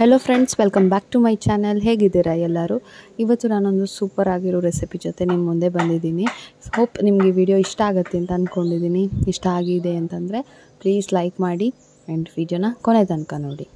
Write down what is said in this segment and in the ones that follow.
hello friends welcome back to my channel ಹೇಗಿದ್ದೀರಾ ಎಲ್ಲರೂ ಇವತ್ತು ನಾನೊಂದು ಸೂಪರ್ ಆಗಿರೋ ರೆಸಿಪಿ ಜೊತೆ ನಿಮ್ಮ ಮುಂದೆ ಬಂದಿದ್ದೀನಿ ಹೋಪ್ ನಿಮಗೆ ವಿಡಿಯೋ ಇಷ್ಟ ಆಗುತ್ತೆ ಅಂತ ಅಂದ್ಕೊಂಡಿದ್ದೀನಿ ಇಷ್ಟ ಆಗಿದೆ ಅಂತಂದರೆ ಪ್ಲೀಸ್ ಲೈಕ್ ಮಾಡಿ ಆ್ಯಂಡ್ ವಿಡಿಯೋನ ಕೊನೆ ತನಕ ನೋಡಿ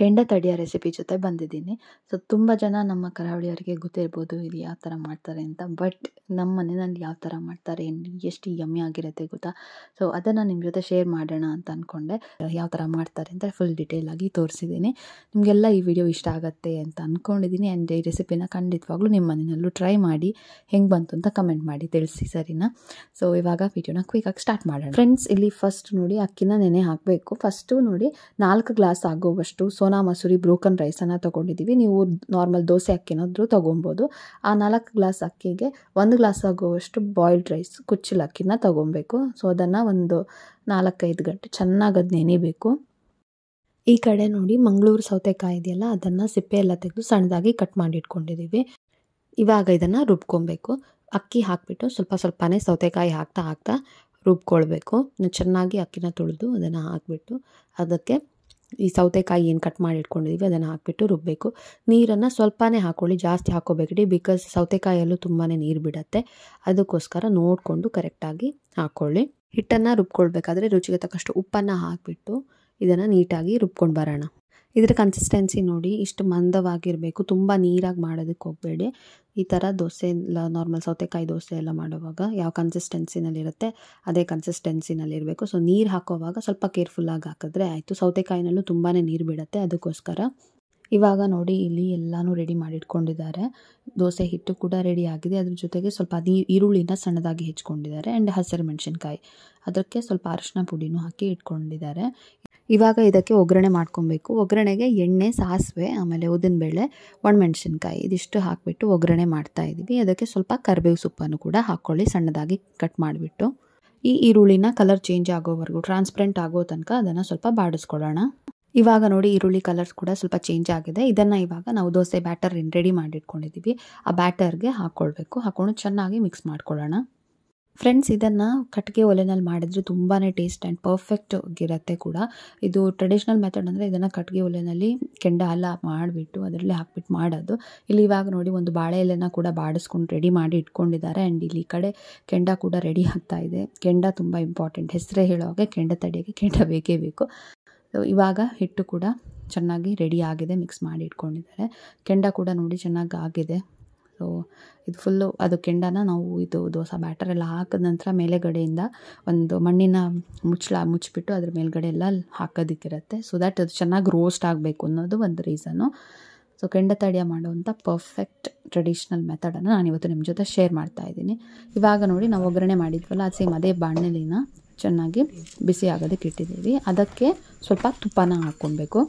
ಕೆಂಡ ತಡಿಯ ರೆಸಿಪಿ ಜೊತೆ ಬಂದಿದ್ದೀನಿ ಸೊ ತುಂಬ ಜನ ನಮ್ಮ ಕರಾವಳಿಯವರಿಗೆ ಗೊತ್ತಿರ್ಬೋದು ಇಲ್ಲಿ ಯಾವ ಥರ ಮಾಡ್ತಾರೆ ಅಂತ ಬಟ್ ನಮ್ಮ ಮನೆಯಲ್ಲಿ ಯಾವ ಥರ ಮಾಡ್ತಾರೆ ಎಷ್ಟು ಯಮ್ಮಿ ಆಗಿರುತ್ತೆ ಗೊತ್ತಾ ಸೊ ಅದನ್ನು ನಿಮ್ಮ ಜೊತೆ ಶೇರ್ ಮಾಡೋಣ ಅಂತ ಅಂದ್ಕೊಂಡೆ ಯಾವ ಥರ ಮಾಡ್ತಾರೆ ಅಂತ ಫುಲ್ ಆಗಿ ತೋರಿಸಿದ್ದೀನಿ ನಿಮಗೆಲ್ಲ ಈ ವಿಡಿಯೋ ಇಷ್ಟ ಆಗುತ್ತೆ ಅಂತ ಅಂದ್ಕೊಂಡಿದ್ದೀನಿ ಆ್ಯಂಡ್ ಈ ರೆಸಿಪಿನ ಖಂಡಿತವಾಗ್ಲೂ ನಿಮ್ಮ ಮನೆಯಲ್ಲೂ ಟ್ರೈ ಮಾಡಿ ಹೆಂಗೆ ಬಂತು ಅಂತ ಕಮೆಂಟ್ ಮಾಡಿ ತಿಳಿಸಿ ಸರಿನಾ ಸೊ ಇವಾಗ ವಿಡಿಯೋನ ಆಗಿ ಸ್ಟಾರ್ಟ್ ಮಾಡೋಣ ಫ್ರೆಂಡ್ಸ್ ಇಲ್ಲಿ ಫಸ್ಟ್ ನೋಡಿ ಅಕ್ಕಿನ ನೆನೆ ಹಾಕಬೇಕು ಫಸ್ಟು ನೋಡಿ ನಾಲ್ಕು ಗ್ಲಾಸ್ ಆಗುವಷ್ಟು ಸೊ ಸೋನಾ ಮಸೂರಿ ಬ್ರೋಕನ್ ರೈಸನ್ನು ತೊಗೊಂಡಿದ್ದೀವಿ ನೀವು ನಾರ್ಮಲ್ ದೋಸೆ ಅಕ್ಕಿನಾದರೂ ತೊಗೊಬೋದು ಆ ನಾಲ್ಕು ಗ್ಲಾಸ್ ಅಕ್ಕಿಗೆ ಒಂದು ಗ್ಲಾಸ್ ಆಗುವಷ್ಟು ಬಾಯ್ಲ್ಡ್ ರೈಸ್ ಕುಚ್ಚಲ ಅಕ್ಕಿನ ತೊಗೊಬೇಕು ಸೊ ಅದನ್ನು ಒಂದು ನಾಲ್ಕೈದು ಗಂಟೆ ಚೆನ್ನಾಗಿ ಅದು ನೆನೆಬೇಕು ಈ ಕಡೆ ನೋಡಿ ಮಂಗಳೂರು ಸೌತೆಕಾಯಿ ಇದೆಯಲ್ಲ ಅದನ್ನು ಸಿಪ್ಪೆ ಎಲ್ಲ ತೆಗೆದು ಸಣ್ಣದಾಗಿ ಕಟ್ ಮಾಡಿ ಇಟ್ಕೊಂಡಿದ್ದೀವಿ ಇವಾಗ ಇದನ್ನು ರುಬ್ಕೊಬೇಕು ಅಕ್ಕಿ ಹಾಕಿಬಿಟ್ಟು ಸ್ವಲ್ಪ ಸ್ವಲ್ಪನೇ ಸೌತೆಕಾಯಿ ಹಾಕ್ತಾ ಹಾಕ್ತಾ ರುಬ್ಕೊಳ್ಬೇಕು ಚೆನ್ನಾಗಿ ಅಕ್ಕಿನ ತುಳಿದು ಅದನ್ನು ಹಾಕಿಬಿಟ್ಟು ಅದಕ್ಕೆ ಈ ಸೌತೆಕಾಯಿ ಏನು ಕಟ್ ಮಾಡಿ ಇಟ್ಕೊಂಡಿದ್ದೀವಿ ಅದನ್ನು ಹಾಕಿಬಿಟ್ಟು ರುಬ್ಬಬೇಕು ನೀರನ್ನು ಸ್ವಲ್ಪನೇ ಹಾಕ್ಕೊಳ್ಳಿ ಜಾಸ್ತಿ ಹಾಕ್ಕೋಬೇಡಿ ಬಿಕಾಸ್ ಸೌತೆಕಾಯಲ್ಲೂ ತುಂಬಾ ನೀರು ಬಿಡತ್ತೆ ಅದಕ್ಕೋಸ್ಕರ ನೋಡಿಕೊಂಡು ಕರೆಕ್ಟಾಗಿ ಹಾಕ್ಕೊಳ್ಳಿ ಹಿಟ್ಟನ್ನು ರುಬ್ಕೊಳ್ಬೇಕಾದ್ರೆ ರುಚಿಗೆ ತಕ್ಕಷ್ಟು ಉಪ್ಪನ್ನು ಹಾಕಿಬಿಟ್ಟು ಇದನ್ನು ನೀಟಾಗಿ ರುಬ್ಕೊಂಡು ಬರೋಣ ಇದರ ಕನ್ಸಿಸ್ಟೆನ್ಸಿ ನೋಡಿ ಇಷ್ಟು ಮಂದವಾಗಿರಬೇಕು ತುಂಬ ನೀರಾಗಿ ಮಾಡೋದಕ್ಕೆ ಹೋಗಬೇಡಿ ಈ ಥರ ದೋಸೆ ಎಲ್ಲ ನಾರ್ಮಲ್ ಸೌತೆಕಾಯಿ ದೋಸೆ ಎಲ್ಲ ಮಾಡುವಾಗ ಯಾವ ಕನ್ಸಿಸ್ಟೆನ್ಸಿನಲ್ಲಿರುತ್ತೆ ಅದೇ ಕನ್ಸಿಸ್ಟೆನ್ಸಿನಲ್ಲಿರಬೇಕು ಸೊ ನೀರು ಹಾಕೋವಾಗ ಸ್ವಲ್ಪ ಕೇರ್ಫುಲ್ಲಾಗಿ ಹಾಕಿದ್ರೆ ಆಯಿತು ಸೌತೆಕಾಯಿನಲ್ಲೂ ತುಂಬಾ ನೀರು ಬಿಡುತ್ತೆ ಅದಕ್ಕೋಸ್ಕರ ಇವಾಗ ನೋಡಿ ಇಲ್ಲಿ ಎಲ್ಲಾನು ರೆಡಿ ಮಾಡಿಟ್ಕೊಂಡಿದ್ದಾರೆ ದೋಸೆ ಹಿಟ್ಟು ಕೂಡ ರೆಡಿ ಆಗಿದೆ ಅದ್ರ ಜೊತೆಗೆ ಸ್ವಲ್ಪ ಅದು ಈರುಳ್ಳಿನ ಸಣ್ಣದಾಗಿ ಹೆಚ್ಕೊಂಡಿದ್ದಾರೆ ಆ್ಯಂಡ್ ಹಸಿರು ಮೆಣಸಿನ್ಕಾಯಿ ಅದಕ್ಕೆ ಸ್ವಲ್ಪ ಅರಶಿನ ಪುಡಿನೂ ಹಾಕಿ ಇಟ್ಕೊಂಡಿದ್ದಾರೆ ಇವಾಗ ಇದಕ್ಕೆ ಒಗ್ಗರಣೆ ಮಾಡ್ಕೊಬೇಕು ಒಗ್ಗರಣೆಗೆ ಎಣ್ಣೆ ಸಾಸಿವೆ ಆಮೇಲೆ ಬೇಳೆ ಒಣಮೆಣ್ಸಿನ್ಕಾಯಿ ಇದಿಷ್ಟು ಹಾಕಿಬಿಟ್ಟು ಒಗ್ಗರಣೆ ಮಾಡ್ತಾ ಇದ್ದೀವಿ ಅದಕ್ಕೆ ಸ್ವಲ್ಪ ಕರಿಬೇವು ಸೊಪ್ಪನ್ನು ಕೂಡ ಹಾಕ್ಕೊಳ್ಳಿ ಸಣ್ಣದಾಗಿ ಕಟ್ ಮಾಡಿಬಿಟ್ಟು ಈ ಈರುಳ್ಳಿನ ಕಲರ್ ಚೇಂಜ್ ಆಗೋವರೆಗೂ ಟ್ರಾನ್ಸ್ಪರೆಂಟ್ ಆಗೋ ತನಕ ಅದನ್ನು ಸ್ವಲ್ಪ ಬಾಡಿಸ್ಕೊಳ್ಳೋಣ ಇವಾಗ ನೋಡಿ ಈರುಳ್ಳಿ ಕಲರ್ಸ್ ಕೂಡ ಸ್ವಲ್ಪ ಚೇಂಜ್ ಆಗಿದೆ ಇದನ್ನು ಇವಾಗ ನಾವು ದೋಸೆ ಬ್ಯಾಟರ್ ರೆಡಿ ಮಾಡಿಟ್ಕೊಂಡಿದ್ದೀವಿ ಆ ಬ್ಯಾಟರ್ಗೆ ಹಾಕ್ಕೊಳ್ಬೇಕು ಹಾಕ್ಕೊಂಡು ಚೆನ್ನಾಗಿ ಮಿಕ್ಸ್ ಮಾಡ್ಕೊಳ್ಳೋಣ ಫ್ರೆಂಡ್ಸ್ ಇದನ್ನು ಕಟ್ಟಿಗೆ ಒಲೆನಲ್ಲಿ ಮಾಡಿದ್ರೆ ತುಂಬಾ ಟೇಸ್ಟ್ ಆ್ಯಂಡ್ ಪರ್ಫೆಕ್ಟ್ ಇರುತ್ತೆ ಕೂಡ ಇದು ಟ್ರೆಡಿಷ್ನಲ್ ಮೆಥಡ್ ಅಂದರೆ ಇದನ್ನು ಕಟ್ಟಿಗೆ ಒಲೆಯಲ್ಲಿ ಕೆಂಡ ಅಲ್ಲ ಮಾಡಿಬಿಟ್ಟು ಅದರಲ್ಲಿ ಹಾಕ್ಬಿಟ್ಟು ಮಾಡೋದು ಇಲ್ಲಿ ಇವಾಗ ನೋಡಿ ಒಂದು ಬಾಳೆ ಎಲೆನ ಕೂಡ ಬಾಡಿಸ್ಕೊಂಡು ರೆಡಿ ಮಾಡಿ ಇಟ್ಕೊಂಡಿದ್ದಾರೆ ಆ್ಯಂಡ್ ಇಲ್ಲಿ ಕಡೆ ಕೆಂಡ ಕೂಡ ರೆಡಿ ಆಗ್ತಾ ಇದೆ ಕೆಂಡ ತುಂಬ ಇಂಪಾರ್ಟೆಂಟ್ ಹೆಸರೇ ಹೇಳುವಾಗ ಕೆಂಡ ತಡೆಯೋಕ್ಕೆ ಕೆಂಡ ಬೇಕೇ ಬೇಕು ಇವಾಗ ಹಿಟ್ಟು ಕೂಡ ಚೆನ್ನಾಗಿ ರೆಡಿ ಆಗಿದೆ ಮಿಕ್ಸ್ ಮಾಡಿ ಇಟ್ಕೊಂಡಿದ್ದಾರೆ ಕೆಂಡ ಕೂಡ ನೋಡಿ ಚೆನ್ನಾಗಿ ಆಗಿದೆ ಸೊ ಇದು ಫುಲ್ಲು ಅದು ಕೆಂಡನ ನಾವು ಇದು ದೋಸೆ ಬ್ಯಾಟರ್ ಎಲ್ಲ ಹಾಕಿದ ನಂತರ ಮೇಲೆಗಡೆಯಿಂದ ಒಂದು ಮಣ್ಣಿನ ಮುಚ್ಚಳ ಮುಚ್ಚಿಬಿಟ್ಟು ಅದ್ರ ಮೇಲ್ಗಡೆ ಎಲ್ಲ ಹಾಕೋದಕ್ಕಿರುತ್ತೆ ಸೊ ದ್ಯಾಟ್ ಅದು ಚೆನ್ನಾಗಿ ರೋಸ್ಟ್ ಆಗಬೇಕು ಅನ್ನೋದು ಒಂದು ರೀಸನ್ನು ಸೊ ಕೆಂಡ ತಡಿಯ ಮಾಡುವಂಥ ಪರ್ಫೆಕ್ಟ್ ಟ್ರೆಡಿಷ್ನಲ್ ಮೆಥಡನ್ನು ಇವತ್ತು ನಿಮ್ಮ ಜೊತೆ ಶೇರ್ ಮಾಡ್ತಾ ಇದ್ದೀನಿ ಇವಾಗ ನೋಡಿ ನಾವು ಒಗ್ಗರಣೆ ಮಾಡಿದ್ವಲ್ಲ ಅದು ಸೇಮ್ ಅದೇ ಬಾಣಲಿನ ಚೆನ್ನಾಗಿ ಬಿಸಿ ಆಗೋದಕ್ಕೆ ಇಟ್ಟಿದ್ದೀವಿ ಅದಕ್ಕೆ ಸ್ವಲ್ಪ ತುಪ್ಪನ ಹಾಕ್ಕೊಳ್ಬೇಕು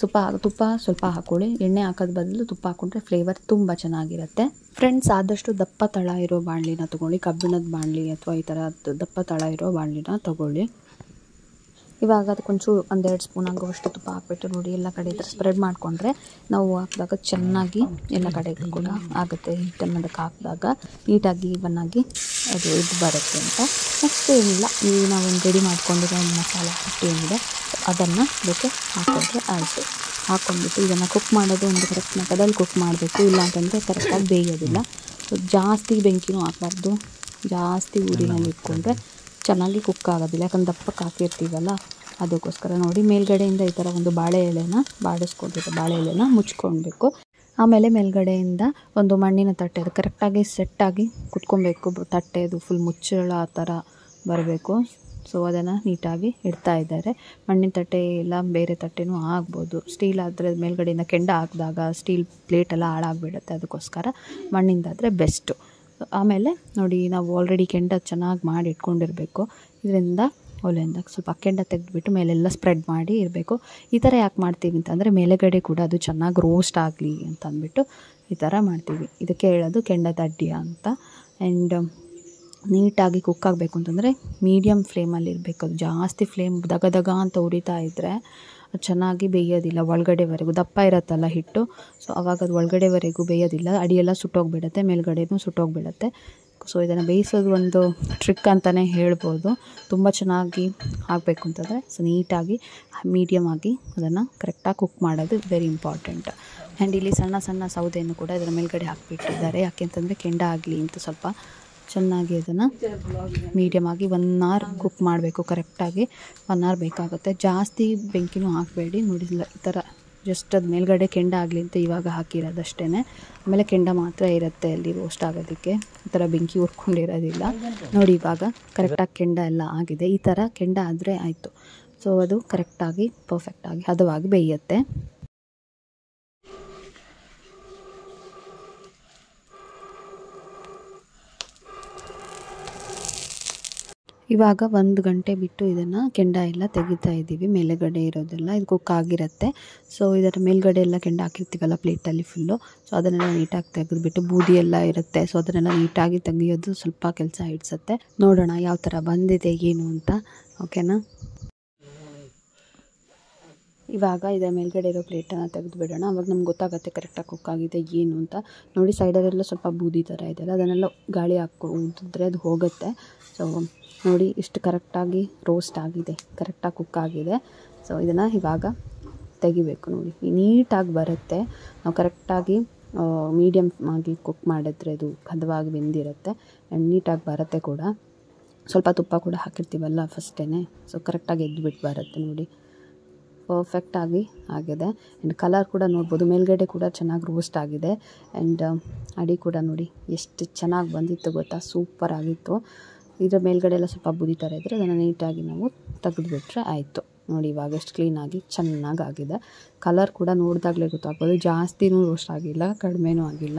ತುಪ್ಪ ತುಪ್ಪ ಸ್ವಲ್ಪ ಹಾಕ್ಕೊಳ್ಳಿ ಎಣ್ಣೆ ಹಾಕೋದ್ ಬದಲು ತುಪ್ಪ ಹಾಕೊಂಡ್ರೆ ಫ್ಲೇವರ್ ತುಂಬ ಚೆನ್ನಾಗಿರುತ್ತೆ ಫ್ರೆಂಡ್ಸ್ ಆದಷ್ಟು ದಪ್ಪ ತಳ ಇರೋ ಬಾಣಲಿನ ತೊಗೊಳ್ಳಿ ಕಬ್ಬಿಣದ ಬಾಣಲಿ ಅಥವಾ ಈ ಥರ ದಪ್ಪ ತಳ ಇರೋ ಬಾಣಲಿನ ತೊಗೊಳ್ಳಿ ಇವಾಗ ಒಂಚೂರು ಒಂದೆರಡು ಸ್ಪೂನ್ ಆಗುವಷ್ಟು ತುಪ್ಪ ಹಾಕ್ಬಿಟ್ಟು ನೋಡಿ ಎಲ್ಲ ಕಡೆ ಸ್ಪ್ರೆಡ್ ಮಾಡಿಕೊಂಡ್ರೆ ನಾವು ಹಾಕಿದಾಗ ಚೆನ್ನಾಗಿ ಎಲ್ಲ ಕಡೆ ಕೂಡ ಆಗುತ್ತೆ ಹಿಟ್ಟನ್ನು ಅದಕ್ಕೆ ಹಾಕಿದಾಗ ನೀಟಾಗಿ ಬನ್ನಾಗಿ ಅದು ಇದು ಬರುತ್ತೆ ಅಂತ ನೆಕ್ಸ್ಟ್ ಏನಿಲ್ಲ ಈ ಒಂದು ರೆಡಿ ಮಾಡ್ಕೊಂಡಿರೋ ಮಸಾಲೆ ಹಿಟ್ಟು ಏನಿದೆ ಅದನ್ನು ಅದಕ್ಕೆ ಹಾಕೊಂಡ್ರೆ ಆಯಿತು ಹಾಕ್ಕೊಂಡ್ಬಿಟ್ಟು ಇದನ್ನು ಕುಕ್ ಮಾಡೋದು ಒಂದು ಕರೆಕ್ಟ್ ಮಟ್ಟದಲ್ಲಿ ಕುಕ್ ಮಾಡಬೇಕು ಇಲ್ಲ ಅಂತಂದರೆ ಕರೆಕ್ಟಾಗಿ ಬೇಯೋದಿಲ್ಲ ಜಾಸ್ತಿ ಬೆಂಕಿನೂ ಹಾಕಬಾರ್ದು ಜಾಸ್ತಿ ಊರಿನಲ್ಲಿ ಇಟ್ಕೊಂಡ್ರೆ ಚೆನ್ನಾಗಿ ಕುಕ್ ಆಗೋದಿಲ್ಲ ಯಾಕಂದ್ರೆ ದಪ್ಪಕ್ಕೆ ಹಾಕಿರ್ತೀವಲ್ಲ ಅದಕ್ಕೋಸ್ಕರ ನೋಡಿ ಮೇಲ್ಗಡೆಯಿಂದ ಈ ಥರ ಒಂದು ಬಾಳೆ ಎಲೆನ ಬಾಡಿಸ್ಕೊಂಡಿದ್ದೆ ಬಾಳೆ ಎಲೆನ ಮುಚ್ಕೊಳ್ಬೇಕು ಆಮೇಲೆ ಮೇಲ್ಗಡೆಯಿಂದ ಒಂದು ಮಣ್ಣಿನ ತಟ್ಟೆ ಅದು ಕರೆಕ್ಟಾಗಿ ಸೆಟ್ಟಾಗಿ ಕುತ್ಕೊಬೇಕು ತಟ್ಟೆ ಅದು ಫುಲ್ ಮುಚ್ಚಳ ಆ ಥರ ಬರಬೇಕು ಸೊ ಅದನ್ನು ನೀಟಾಗಿ ಇಡ್ತಾ ಇದ್ದಾರೆ ಮಣ್ಣಿನ ತಟ್ಟೆ ಎಲ್ಲ ಬೇರೆ ತಟ್ಟೆನೂ ಆಗ್ಬೋದು ಸ್ಟೀಲ್ ಆದರೆ ಮೇಲ್ಗಡೆಯಿಂದ ಕೆಂಡ ಹಾಕಿದಾಗ ಸ್ಟೀಲ್ ಪ್ಲೇಟೆಲ್ಲ ಹಾಳಾಗ್ಬಿಡುತ್ತೆ ಅದಕ್ಕೋಸ್ಕರ ಮಣ್ಣಿಂದಾದರೆ ಬೆಸ್ಟು ಆಮೇಲೆ ನೋಡಿ ನಾವು ಆಲ್ರೆಡಿ ಕೆಂಡ ಚೆನ್ನಾಗಿ ಮಾಡಿ ಇಟ್ಕೊಂಡಿರಬೇಕು ಇದರಿಂದ ಒಲೆಯಿಂದ ಸ್ವಲ್ಪ ಕೆಂಡ ತೆಗೆದುಬಿಟ್ಟು ಮೇಲೆಲ್ಲ ಸ್ಪ್ರೆಡ್ ಮಾಡಿ ಇರಬೇಕು ಈ ಥರ ಯಾಕೆ ಮಾಡ್ತೀವಿ ಅಂತಂದರೆ ಮೇಲೆಗಡೆ ಕೂಡ ಅದು ಚೆನ್ನಾಗಿ ರೋಸ್ಟ್ ಆಗಲಿ ಅಂತ ಅಂದ್ಬಿಟ್ಟು ಈ ಥರ ಮಾಡ್ತೀವಿ ಇದಕ್ಕೆ ಹೇಳೋದು ಕೆಂಡ ಅಡ್ಡಿ ಅಂತ ಆ್ಯಂಡ್ um, ನೀಟಾಗಿ ಕುಕ್ ಆಗಬೇಕು ಅಂತಂದರೆ ಮೀಡಿಯಮ್ ಫ್ಲೇಮಲ್ಲಿ ಇರಬೇಕು ಅದು ಜಾಸ್ತಿ ಫ್ಲೇಮ್ ದಗ ದಗ ಅಂತ ಉರಿತಾ ಇದ್ದರೆ ಅದು ಚೆನ್ನಾಗಿ ಬೇಯೋದಿಲ್ಲ ಒಳಗಡೆವರೆಗೂ ದಪ್ಪ ಇರುತ್ತಲ್ಲ ಹಿಟ್ಟು ಸೊ ಅವಾಗ ಅದು ಒಳಗಡೆವರೆಗೂ ಬೇಯೋದಿಲ್ಲ ಅಡಿಯೆಲ್ಲ ಸುಟ್ಟೋಗಿಬಿಡತ್ತೆ ಮೇಲ್ಗಡೆನೂ ಸುಟ್ಟೋಗಿಬಿಡತ್ತೆ ಸೊ ಇದನ್ನು ಬೇಯಿಸೋದು ಒಂದು ಟ್ರಿಕ್ ಅಂತಲೇ ಹೇಳ್ಬೋದು ತುಂಬ ಚೆನ್ನಾಗಿ ಆಗಬೇಕು ಅಂತಂದರೆ ಸೊ ನೀಟಾಗಿ ಮೀಡಿಯಮ್ ಆಗಿ ಅದನ್ನು ಕರೆಕ್ಟಾಗಿ ಕುಕ್ ಮಾಡೋದು ವೆರಿ ಇಂಪಾರ್ಟೆಂಟ್ ಆ್ಯಂಡ್ ಇಲ್ಲಿ ಸಣ್ಣ ಸಣ್ಣ ಸೌದೆಯನ್ನು ಕೂಡ ಇದರ ಮೇಲ್ಗಡೆ ಹಾಕಿಬಿಟ್ಟಿದ್ದಾರೆ ಯಾಕೆಂತಂದರೆ ಕೆಂಡ ಆಗಲಿ ಅಂತ ಸ್ವಲ್ಪ ಚೆನ್ನಾಗಿ ಅದನ್ನು ಮೀಡಿಯಮ್ ಆಗಿ ಒನ್ ಅವರ್ ಕುಕ್ ಮಾಡಬೇಕು ಕರೆಕ್ಟಾಗಿ ಒನ್ ಅವರ್ ಬೇಕಾಗುತ್ತೆ ಜಾಸ್ತಿ ಬೆಂಕಿನೂ ಹಾಕಬೇಡಿ ನೋಡಿಲ್ಲ ಈ ಥರ ಜಸ್ಟ್ ಅದು ಮೇಲ್ಗಡೆ ಕೆಂಡ ಆಗಲಿ ಅಂತ ಇವಾಗ ಹಾಕಿರೋದಷ್ಟೇ ಆಮೇಲೆ ಕೆಂಡ ಮಾತ್ರ ಇರುತ್ತೆ ಅಲ್ಲಿ ರೋಸ್ಟ್ ಆಗೋದಕ್ಕೆ ಈ ಥರ ಬೆಂಕಿ ಉರ್ಕೊಂಡಿರೋದಿಲ್ಲ ನೋಡಿ ಇವಾಗ ಕರೆಕ್ಟಾಗಿ ಕೆಂಡ ಎಲ್ಲ ಆಗಿದೆ ಈ ಥರ ಕೆಂಡ ಆದರೆ ಆಯಿತು ಸೊ ಅದು ಕರೆಕ್ಟಾಗಿ ಪರ್ಫೆಕ್ಟಾಗಿ ಹದವಾಗಿ ಬೇಯುತ್ತೆ ಇವಾಗ ಒಂದು ಗಂಟೆ ಬಿಟ್ಟು ಇದನ್ನು ಕೆಂಡ ಎಲ್ಲ ತೆಗಿತಾ ಇದ್ದೀವಿ ಮೇಲುಗಡೆ ಇರೋದೆಲ್ಲ ಇದು ಕುಕ್ ಆಗಿರುತ್ತೆ ಸೊ ಇದರ ಮೇಲ್ಗಡೆ ಎಲ್ಲ ಕೆಂಡ ಹಾಕಿರ್ತೀವಲ್ಲ ಪ್ಲೇಟಲ್ಲಿ ಫುಲ್ಲು ಸೊ ಅದನ್ನೆಲ್ಲ ನೀಟಾಗಿ ತೆಗೆದುಬಿಟ್ಟು ಬೂದಿ ಎಲ್ಲ ಇರುತ್ತೆ ಸೊ ಅದನ್ನೆಲ್ಲ ನೀಟಾಗಿ ತೆಗಿಯೋದು ಸ್ವಲ್ಪ ಕೆಲಸ ಹಿಡ್ಸುತ್ತೆ ನೋಡೋಣ ಯಾವ ಥರ ಬಂದಿದೆ ಏನು ಅಂತ ಓಕೆನಾ ಇವಾಗ ಇದರ ಮೇಲ್ಗಡೆ ಇರೋ ಪ್ಲೇಟನ್ನು ತೆಗೆದು ಬಿಡೋಣ ಅವಾಗ ನಮ್ಗೆ ಗೊತ್ತಾಗುತ್ತೆ ಕರೆಕ್ಟಾಗಿ ಕುಕ್ ಆಗಿದೆ ಏನು ಅಂತ ನೋಡಿ ಸೈಡಲ್ಲೆಲ್ಲ ಸ್ವಲ್ಪ ಬೂದಿ ಥರ ಇದೆಯಲ್ಲ ಅದನ್ನೆಲ್ಲ ಗಾಳಿ ಹಾಕೋ ಉದಿದ್ರೆ ಅದು ಹೋಗುತ್ತೆ ಸೊ ನೋಡಿ ಇಷ್ಟು ಕರೆಕ್ಟಾಗಿ ರೋಸ್ಟ್ ಆಗಿದೆ ಕರೆಕ್ಟಾಗಿ ಕುಕ್ ಆಗಿದೆ ಸೊ ಇದನ್ನು ಇವಾಗ ತೆಗಿಬೇಕು ನೋಡಿ ನೀಟಾಗಿ ಬರುತ್ತೆ ನಾವು ಕರೆಕ್ಟಾಗಿ ಮೀಡಿಯಮ್ ಆಗಿ ಕುಕ್ ಮಾಡಿದ್ರೆ ಅದು ಕದವಾಗಿ ಬೆಂದಿರುತ್ತೆ ಆ್ಯಂಡ್ ನೀಟಾಗಿ ಬರುತ್ತೆ ಕೂಡ ಸ್ವಲ್ಪ ತುಪ್ಪ ಕೂಡ ಹಾಕಿರ್ತೀವಲ್ಲ ಫಸ್ಟೇ ಸೊ ಕರೆಕ್ಟಾಗಿ ಎದ್ದುಬಿಟ್ಟು ಬರುತ್ತೆ ನೋಡಿ ಪರ್ಫೆಕ್ಟಾಗಿ ಆಗಿದೆ ಆ್ಯಂಡ್ ಕಲರ್ ಕೂಡ ನೋಡ್ಬೋದು ಮೇಲ್ಗಡೆ ಕೂಡ ಚೆನ್ನಾಗಿ ರೋಸ್ಟ್ ಆಗಿದೆ ಆ್ಯಂಡ್ ಅಡಿ ಕೂಡ ನೋಡಿ ಎಷ್ಟು ಚೆನ್ನಾಗಿ ಬಂದಿತ್ತು ಗೊತ್ತಾ ಸೂಪರ್ ಆಗಿತ್ತು ಇದರ ಮೇಲ್ಗಡೆ ಎಲ್ಲ ಸ್ವಲ್ಪ ಬೂದಿ ಥರ ಇದ್ದರೆ ಅದನ್ನು ನೀಟಾಗಿ ನಾವು ತೆಗೆದುಬಿಟ್ರೆ ಆಯಿತು ನೋಡಿ ಇವಾಗ ಎಷ್ಟು ಕ್ಲೀನಾಗಿ ಚೆನ್ನಾಗಿ ಆಗಿದೆ ಕಲರ್ ಕೂಡ ನೋಡಿದಾಗಲೇ ಗೊತ್ತಾಗ್ಬೋದು ಜಾಸ್ತಿನೂ ರೋಸ್ಟ್ ಆಗಿಲ್ಲ ಕಡಿಮೆನೂ ಆಗಿಲ್ಲ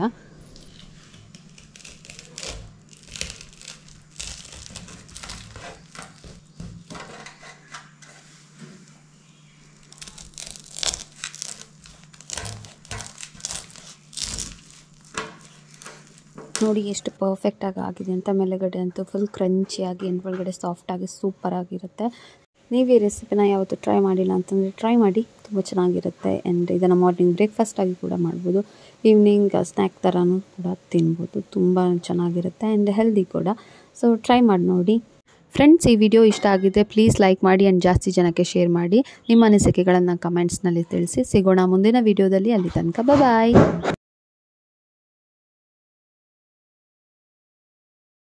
ನೋಡಿ ಎಷ್ಟು ಪರ್ಫೆಕ್ಟಾಗಿ ಆಗಿದೆ ಅಂತ ಮೇಲುಗಡೆ ಅಂತೂ ಫುಲ್ ಕ್ರಂಚಿಯಾಗಿ ಆಗಿ ಒಳಗಡೆ ಸಾಫ್ಟಾಗಿ ಸೂಪರಾಗಿರುತ್ತೆ ನೀವು ಈ ರೆಸಿಪಿನ ಯಾವತ್ತೂ ಟ್ರೈ ಮಾಡಿಲ್ಲ ಅಂತಂದರೆ ಟ್ರೈ ಮಾಡಿ ತುಂಬ ಚೆನ್ನಾಗಿರುತ್ತೆ ಆ್ಯಂಡ್ ಇದನ್ನು ಮಾರ್ನಿಂಗ್ ಬ್ರೇಕ್ಫಾಸ್ಟಾಗಿ ಕೂಡ ಮಾಡ್ಬೋದು ಈವ್ನಿಂಗ್ ಸ್ನ್ಯಾಕ್ ಥರನೂ ಕೂಡ ತಿನ್ಬೋದು ತುಂಬ ಚೆನ್ನಾಗಿರುತ್ತೆ ಆ್ಯಂಡ್ ಹೆಲ್ದಿ ಕೂಡ ಸೊ ಟ್ರೈ ಮಾಡಿ ನೋಡಿ ಫ್ರೆಂಡ್ಸ್ ಈ ವಿಡಿಯೋ ಇಷ್ಟ ಆಗಿದೆ ಪ್ಲೀಸ್ ಲೈಕ್ ಮಾಡಿ ಆ್ಯಂಡ್ ಜಾಸ್ತಿ ಜನಕ್ಕೆ ಶೇರ್ ಮಾಡಿ ನಿಮ್ಮ ಅನಿಸಿಕೆಗಳನ್ನು ಕಮೆಂಟ್ಸ್ನಲ್ಲಿ ತಿಳಿಸಿ ಸಿಗೋಣ ಮುಂದಿನ ವಿಡಿಯೋದಲ್ಲಿ ಅಲ್ಲಿ ತನಕ ಬಾಯ್